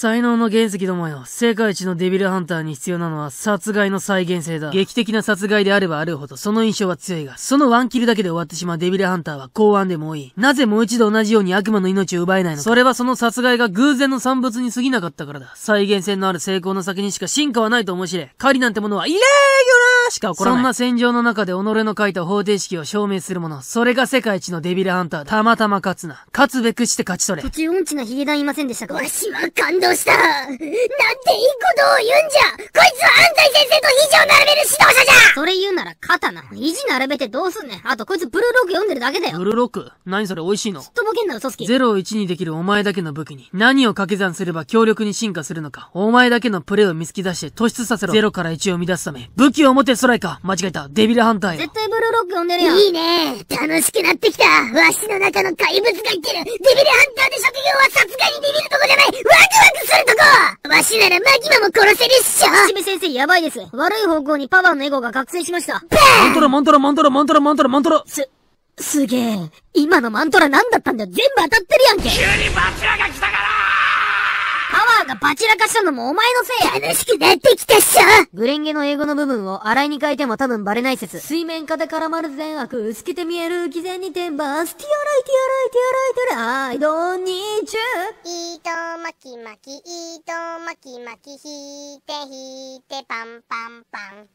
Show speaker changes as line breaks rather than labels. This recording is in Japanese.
才能の原石どもよ。世界一のデビルハンターに必要なのは殺害の再現性だ。劇的な殺害であればあるほどその印象は強いが、そのワンキルだけで終わってしまうデビルハンターは公安でも多い。なぜもう一度同じように悪魔の命を奪えないのか。それはその殺害が偶然の産物に過ぎなかったからだ。再現性のある成功の先にしか進化はないと思い知れ。狩りなんてものはイレギュラーしか起こらない。そんな戦場の中で己の書いた方程式を証明するもの。それが世界一のデビルハンターだ。たまたま勝つな。勝つべくして勝ち取れ。途中音痴なヒゲダンいませんでしたかわしは感動したなんていいことを言うんじゃこいつは安西先生と以上並べる指導者じゃなら刀。意地並べてどうすんねん。あとこいつブルーロック読んでるだけだよ。ブルーロック何それ美味しいのすっとぼけんな嘘つき。ロを1にできるお前だけの武器に、何を掛け算すれば強力に進化するのか。お前だけのプレイを見つけ出して突出させろ。ゼロから1を生み出すため、武器を持てストライカー。間違えた。デビルハンターよ。絶対ブルーロック読んでるよ。いいね楽しくなってきた。わしの中の怪物が言ってる。デビルハンターで職業はさすがにビビるとこじゃない。しならマギマも殺せるっしょはじ先生やばいです。悪い方向にパワーのエゴが覚醒しました。マントラマントラマントラマントラマントラマントラす、すげえ。今のマントラ何だったんだよ全部当たってるやんけ急にバチラが来たからパワーがバチラ化したのもお前のせい楽しくなってきたっしょグレンゲの英語の部分を洗いに変えても多分バレない説。水面下で絡まる善悪、薄けて見える偽善にティアライティアライティアライティアライ、まきまき糸まきまき引いて引いてパンパンパン